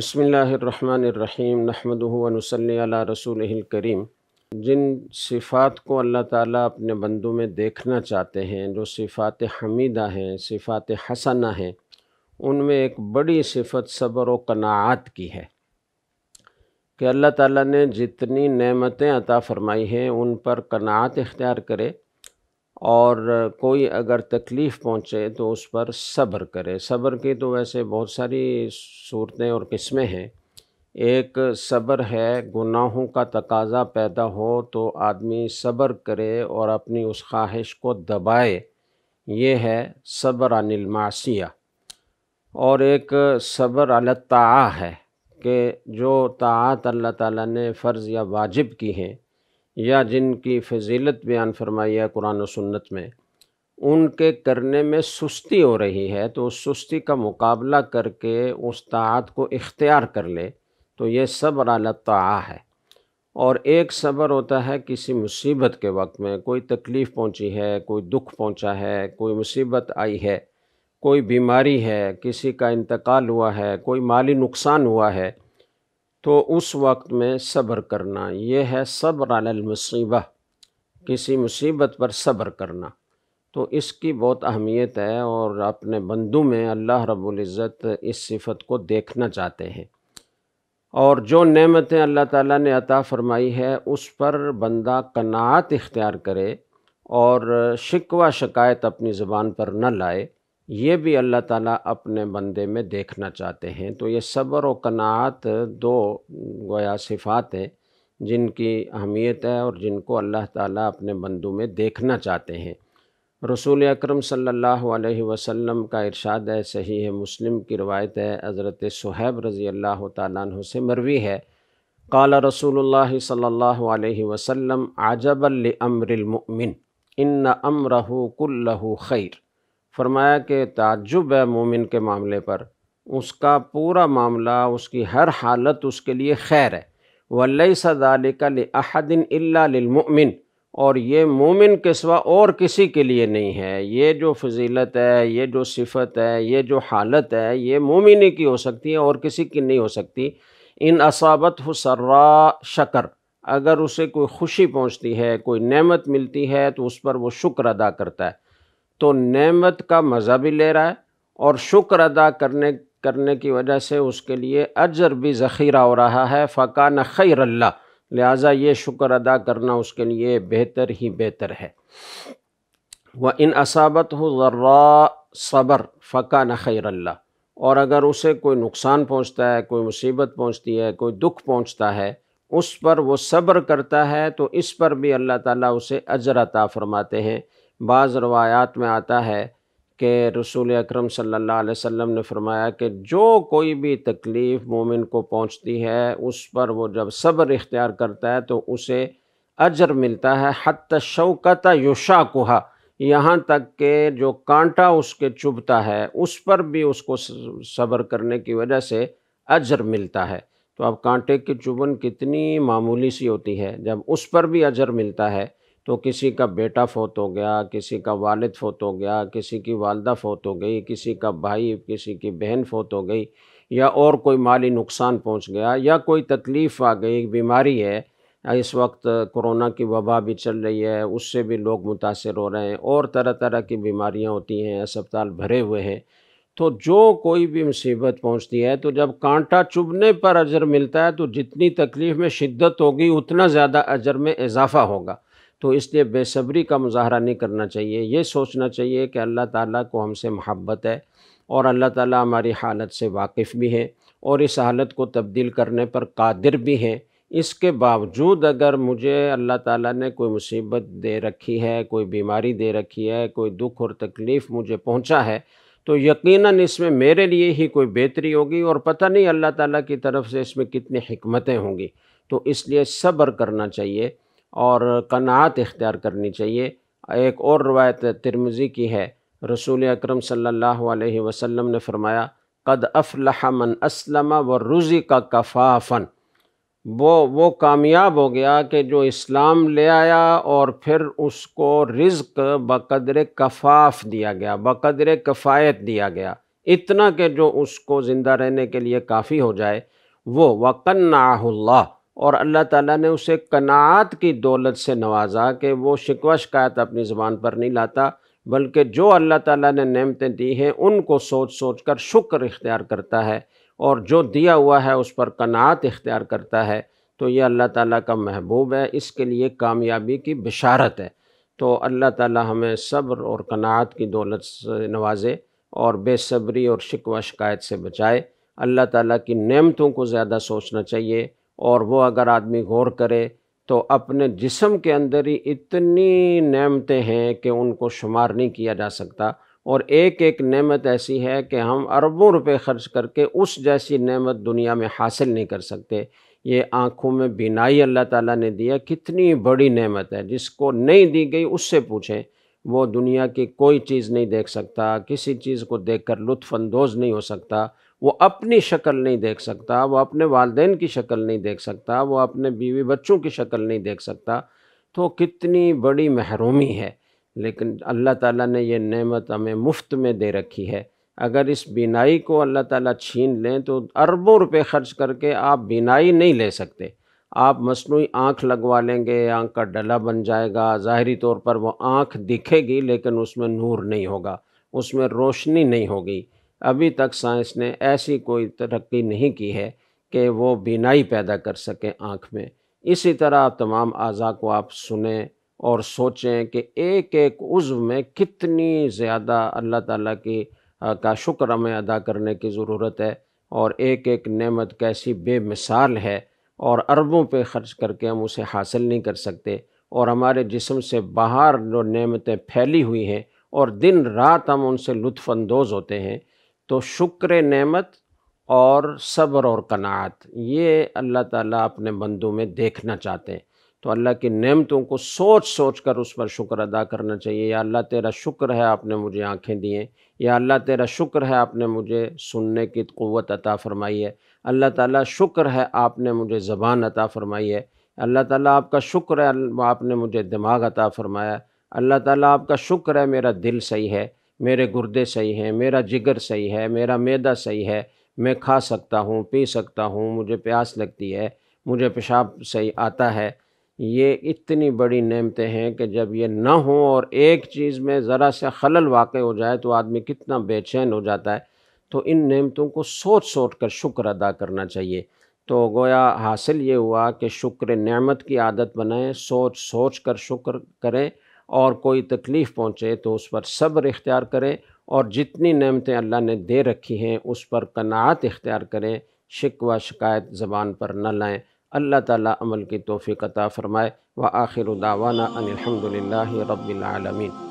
بسم اللہ الرحمن الرحیم نحمد ونسلی علی رسول الکریم جن صفات کو اللہ تعالیٰ اپنے بندوں میں دیکھنا چاہتے ہیں جو صفات حمیدہ ہیں صفات حسنہ ہیں ان میں ایک بڑی صفت صبر و قناعات کی ہے کہ اللہ تعالیٰ نے جتنی نعمتیں عطا فرمائی ہیں ان پر قناعت اختیار کرے اور کوئی اگر تکلیف پہنچے تو اس پر صبر کرے صبر کی تو ویسے بہت ساری صورتیں اور قسمیں ہیں ایک صبر ہے گناہوں کا تقاضا پیدا ہو تو آدمی صبر کرے اور اپنی اس خواہش کو دبائے یہ ہے صبر عن المعصیہ اور ایک صبر الطاع ہے کہ جو طاعت اللہ تعالیٰ نے فرض یا واجب کی ہیں یا جن کی فضیلت بیان فرمائی ہے قرآن و سنت میں ان کے کرنے میں سستی ہو رہی ہے تو اس سستی کا مقابلہ کر کے اس طاعت کو اختیار کر لے تو یہ صبر العٰ ہے اور ایک صبر ہوتا ہے کسی مصیبت کے وقت میں کوئی تکلیف پہنچی ہے کوئی دکھ پہنچا ہے کوئی مصیبت آئی ہے کوئی بیماری ہے کسی کا انتقال ہوا ہے کوئی مالی نقصان ہوا ہے تو اس وقت میں صبر کرنا یہ ہے صبر علی المصیبہ کسی مصیبت پر صبر کرنا تو اس کی بہت اہمیت ہے اور اپنے بندوں میں اللہ رب العزت اس صفت کو دیکھنا چاہتے ہیں اور جو نعمتیں اللہ تعالیٰ نے عطا فرمائی ہے اس پر بندہ قناعت اختیار کرے اور شکوہ شکایت اپنی زبان پر نہ لائے یہ بھی اللہ تعالیٰ اپنے بندے میں دیکھنا چاہتے ہیں تو یہ صبر و قناعت دو گویا صفات ہیں جن کی اہمیت ہے اور جن کو اللہ تعالیٰ اپنے بندوں میں دیکھنا چاہتے ہیں رسول اکرم صلی اللہ علیہ وسلم کا ارشاد ہے صحیح ہے مسلم کی روایت ہے حضرت صحیب رضی اللہ تعالیٰ عنہ سے مروی ہے قال رسول اللہ صلی اللہ علیہ وسلم عجب امر المؤمن ان امرہ کلہ خیر فرمایا کہ تعجب ہے مومن کے معاملے پر اس کا پورا معاملہ اس کی ہر حالت اس کے لیے خیر ہے ولی لحدن اللہ المن اور یہ مومن کے سوا اور کسی کے لیے نہیں ہے یہ جو فضیلت ہے یہ جو صفت ہے یہ جو حالت ہے یہ مومنی کی ہو سکتی ہے اور کسی کی نہیں ہو سکتی ان اصابت حسرا سرا شکر اگر اسے کوئی خوشی پہنچتی ہے کوئی نعمت ملتی ہے تو اس پر وہ شکر ادا کرتا ہے تو نعمت کا مزہ بھی لے رہا ہے اور شکر ادا کرنے کرنے کی وجہ سے اس کے لیے اجر بھی ذخیرہ ہو رہا ہے فقان خیر اللہ لہٰذا یہ شکر ادا کرنا اس کے لیے بہتر ہی بہتر ہے وہ ان اصابت ہو ذرا صبر فقا نہ خیر اللہ اور اگر اسے کوئی نقصان پہنچتا ہے کوئی مصیبت پہنچتی ہے کوئی دکھ پہنچتا ہے اس پر وہ صبر کرتا ہے تو اس پر بھی اللہ تعالیٰ اسے اجر عطا فرماتے ہیں بعض روایات میں آتا ہے کہ رسول اکرم صلی اللہ علیہ وسلم نے فرمایا کہ جو کوئی بھی تکلیف مومن کو پہنچتی ہے اس پر وہ جب صبر اختیار کرتا ہے تو اسے اجر ملتا ہے حت شوکت یوشا کوہا یہاں تک کہ جو کانٹا اس کے چبھتا ہے اس پر بھی اس کو صبر کرنے کی وجہ سے اجر ملتا ہے تو اب کانٹے کی چبن کتنی معمولی سی ہوتی ہے جب اس پر بھی اجر ملتا ہے تو کسی کا بیٹا فوت ہو گیا کسی کا والد فوت ہو گیا کسی کی والدہ فوت ہو گئی کسی کا بھائی کسی کی بہن فوت ہو گئی یا اور کوئی مالی نقصان پہنچ گیا یا کوئی تکلیف آ گئی بیماری ہے اس وقت کرونا کی وبا بھی چل رہی ہے اس سے بھی لوگ متاثر ہو رہے ہیں اور طرح طرح کی بیماریاں ہوتی ہیں اسپتال بھرے ہوئے ہیں تو جو کوئی بھی مصیبت پہنچتی ہے تو جب کانٹا چبھنے پر اجر ملتا ہے تو جتنی تکلیف میں شدت ہوگی اتنا زیادہ اجر میں اضافہ ہوگا تو اس لیے بے صبری کا مظاہرہ نہیں کرنا چاہیے یہ سوچنا چاہیے کہ اللہ تعالیٰ کو ہم سے محبت ہے اور اللہ تعالیٰ ہماری حالت سے واقف بھی ہیں اور اس حالت کو تبدیل کرنے پر قادر بھی ہیں اس کے باوجود اگر مجھے اللہ تعالیٰ نے کوئی مصیبت دے رکھی ہے کوئی بیماری دے رکھی ہے کوئی دکھ اور تکلیف مجھے پہنچا ہے تو یقیناً اس میں میرے لیے ہی کوئی بہتری ہوگی اور پتہ نہیں اللہ تعالیٰ کی طرف سے اس میں کتنی حکمتیں ہوں گی تو اس لیے صبر کرنا چاہیے اور قناعت اختیار کرنی چاہیے ایک اور روایت ترمزی کی ہے رسول اکرم صلی اللہ علیہ وسلم نے فرمایا قد افلح من اسلم و روزی کا کفافن وہ وہ کامیاب ہو گیا کہ جو اسلام لے آیا اور پھر اس کو رزق بقدر کفاف دیا گیا بقدر کفایت دیا گیا اتنا کہ جو اس کو زندہ رہنے کے لیے کافی ہو جائے وہ وقن اللہ اور اللہ تعالیٰ نے اسے کناعت کی دولت سے نوازا کہ وہ شکوہ شکایت اپنی زبان پر نہیں لاتا بلکہ جو اللہ تعالیٰ نے نعمتیں دی ہیں ان کو سوچ سوچ کر شکر اختیار کرتا ہے اور جو دیا ہوا ہے اس پر کناعت اختیار کرتا ہے تو یہ اللہ تعالیٰ کا محبوب ہے اس کے لیے کامیابی کی بشارت ہے تو اللہ تعالیٰ ہمیں صبر اور کناعت کی دولت سے نوازے اور بے صبری اور شکوہ شکایت سے بچائے اللہ تعالیٰ کی نعمتوں کو زیادہ سوچنا چاہیے اور وہ اگر آدمی غور کرے تو اپنے جسم کے اندر ہی اتنی نعمتیں ہیں کہ ان کو شمار نہیں کیا جا سکتا اور ایک ایک نعمت ایسی ہے کہ ہم اربوں روپے خرچ کر کے اس جیسی نعمت دنیا میں حاصل نہیں کر سکتے یہ آنکھوں میں بینائی اللہ تعالیٰ نے دیا کتنی بڑی نعمت ہے جس کو نہیں دی گئی اس سے پوچھیں وہ دنیا کی کوئی چیز نہیں دیکھ سکتا کسی چیز کو دیکھ کر لطف اندوز نہیں ہو سکتا وہ اپنی شکل نہیں دیکھ سکتا وہ اپنے والدین کی شکل نہیں دیکھ سکتا وہ اپنے بیوی بچوں کی شکل نہیں دیکھ سکتا تو کتنی بڑی محرومی ہے لیکن اللہ تعالیٰ نے یہ نعمت ہمیں مفت میں دے رکھی ہے اگر اس بینائی کو اللہ تعالیٰ چھین لیں تو اربوں روپے خرچ کر کے آپ بینائی نہیں لے سکتے آپ مصنوعی آنکھ لگوا لیں گے آنکھ کا ڈلا بن جائے گا ظاہری طور پر وہ آنکھ دکھے گی لیکن اس میں نور نہیں ہوگا اس میں روشنی نہیں ہوگی ابھی تک سائنس نے ایسی کوئی ترقی نہیں کی ہے کہ وہ بینائی پیدا کر سکیں آنکھ میں اسی طرح تمام اعضاء کو آپ سنیں اور سوچیں کہ ایک ایک عضو میں کتنی زیادہ اللہ تعالیٰ کی کا شکر ہمیں ادا کرنے کی ضرورت ہے اور ایک ایک نعمت کیسی بے مثال ہے اور عربوں پہ خرچ کر کے ہم اسے حاصل نہیں کر سکتے اور ہمارے جسم سے باہر جو نعمتیں پھیلی ہوئی ہیں اور دن رات ہم ان سے لطف اندوز ہوتے ہیں تو شکر نعمت اور صبر اور قناعت یہ اللہ تعالیٰ اپنے بندوں میں دیکھنا چاہتے ہیں تو اللہ کی نعمتوں کو سوچ سوچ کر اس پر شکر ادا کرنا چاہیے یا اللہ تیرا شکر ہے آپ نے مجھے آنکھیں دیے ہیں یا اللہ تیرا شکر ہے آپ نے مجھے سننے کی قوت عطا فرمائی ہے اللہ تعالیٰ شکر ہے آپ نے مجھے زبان عطا فرمائی ہے اللہ تعالیٰ آپ کا شکر ہے آپ نے مجھے دماغ عطا فرمایا اللہ تعالیٰ آپ کا شکر ہے میرا دل صحیح ہے میرے گردے صحیح ہیں میرا جگر صحیح ہے میرا میدہ صحیح ہے میں کھا سکتا ہوں پی سکتا ہوں مجھے پیاس لگتی ہے مجھے پیشاب صحیح آتا ہے یہ اتنی بڑی نعمتیں ہیں کہ جب یہ نہ ہوں اور ایک چیز میں ذرا سے خلل واقع ہو جائے تو آدمی کتنا بے چین ہو جاتا ہے تو ان نعمتوں کو سوچ سوچ کر شکر ادا کرنا چاہیے تو گویا حاصل یہ ہوا کہ شکر نعمت کی عادت بنائیں سوچ سوچ کر شکر کریں اور کوئی تکلیف پہنچے تو اس پر صبر اختیار کرے اور جتنی نعمتیں اللہ نے دے رکھی ہیں اس پر قناعت اختیار کریں شک و شکایت زبان پر نہ لائیں اللہ تعالیٰ عمل کی توفیق عطا فرمائے و آخر ان الحمد للہ رب العالمین